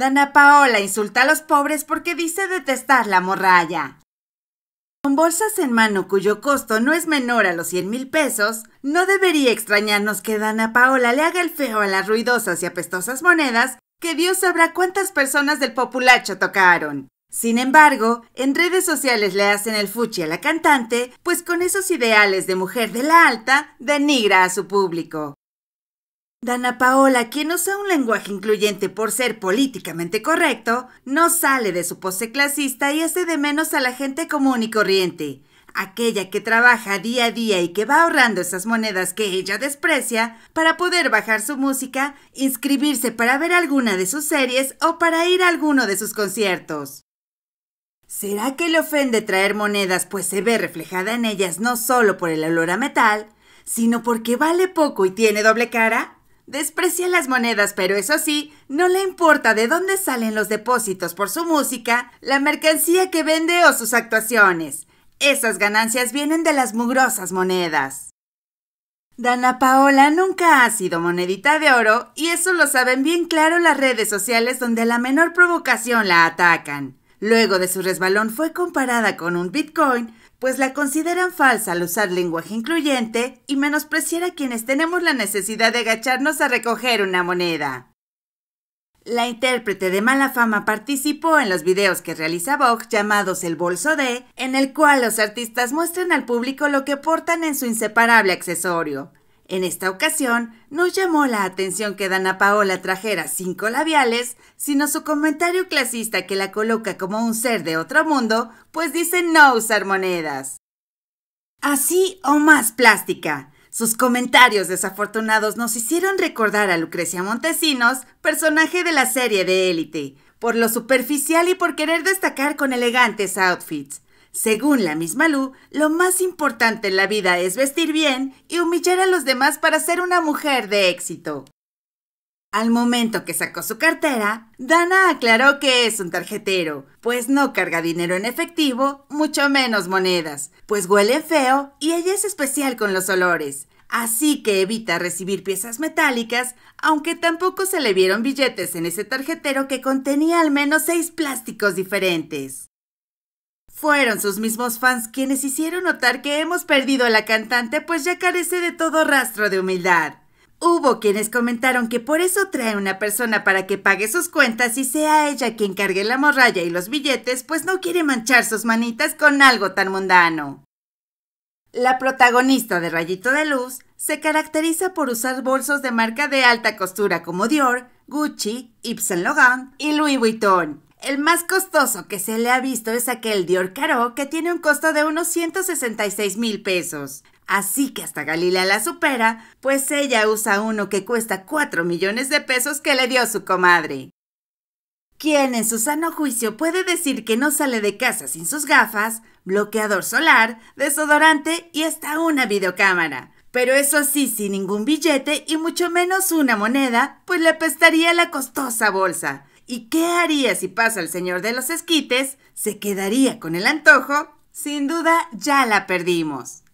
Dana Paola insulta a los pobres porque dice detestar la morralla. Con bolsas en mano cuyo costo no es menor a los 100 mil pesos, no debería extrañarnos que Dana Paola le haga el feo a las ruidosas y apestosas monedas que Dios sabrá cuántas personas del populacho tocaron. Sin embargo, en redes sociales le hacen el fuchi a la cantante, pues con esos ideales de mujer de la alta, denigra a su público. Dana Paola, quien usa un lenguaje incluyente por ser políticamente correcto, no sale de su pose clasista y hace de menos a la gente común y corriente. Aquella que trabaja día a día y que va ahorrando esas monedas que ella desprecia para poder bajar su música, inscribirse para ver alguna de sus series o para ir a alguno de sus conciertos. ¿Será que le ofende traer monedas pues se ve reflejada en ellas no solo por el olor a metal, sino porque vale poco y tiene doble cara? Desprecia las monedas, pero eso sí, no le importa de dónde salen los depósitos por su música, la mercancía que vende o sus actuaciones. Esas ganancias vienen de las mugrosas monedas. Dana Paola nunca ha sido monedita de oro y eso lo saben bien claro las redes sociales donde a la menor provocación la atacan. Luego de su resbalón fue comparada con un Bitcoin, pues la consideran falsa al usar lenguaje incluyente y menospreciar a quienes tenemos la necesidad de agacharnos a recoger una moneda. La intérprete de mala fama participó en los videos que realiza Vogue llamados El Bolso D, en el cual los artistas muestran al público lo que portan en su inseparable accesorio, en esta ocasión, no llamó la atención que Dana Paola trajera cinco labiales, sino su comentario clasista que la coloca como un ser de otro mundo, pues dice no usar monedas. Así o más plástica. Sus comentarios desafortunados nos hicieron recordar a Lucrecia Montesinos, personaje de la serie de Élite, por lo superficial y por querer destacar con elegantes outfits. Según la misma Lu, lo más importante en la vida es vestir bien y humillar a los demás para ser una mujer de éxito. Al momento que sacó su cartera, Dana aclaró que es un tarjetero, pues no carga dinero en efectivo, mucho menos monedas, pues huele feo y ella es especial con los olores, así que evita recibir piezas metálicas, aunque tampoco se le vieron billetes en ese tarjetero que contenía al menos seis plásticos diferentes. Fueron sus mismos fans quienes hicieron notar que hemos perdido a la cantante pues ya carece de todo rastro de humildad. Hubo quienes comentaron que por eso trae una persona para que pague sus cuentas y sea ella quien cargue la morralla y los billetes, pues no quiere manchar sus manitas con algo tan mundano. La protagonista de Rayito de Luz se caracteriza por usar bolsos de marca de alta costura como Dior, Gucci, Yves Logan Laurent y Louis Vuitton, el más costoso que se le ha visto es aquel Dior Caro, que tiene un costo de unos 166 mil pesos. Así que hasta Galilea la supera, pues ella usa uno que cuesta 4 millones de pesos que le dio su comadre. Quien en su sano juicio puede decir que no sale de casa sin sus gafas, bloqueador solar, desodorante y hasta una videocámara? Pero eso sí, sin ningún billete y mucho menos una moneda, pues le pestaría la costosa bolsa. ¿Y qué haría si pasa el señor de los esquites? ¿Se quedaría con el antojo? Sin duda ya la perdimos.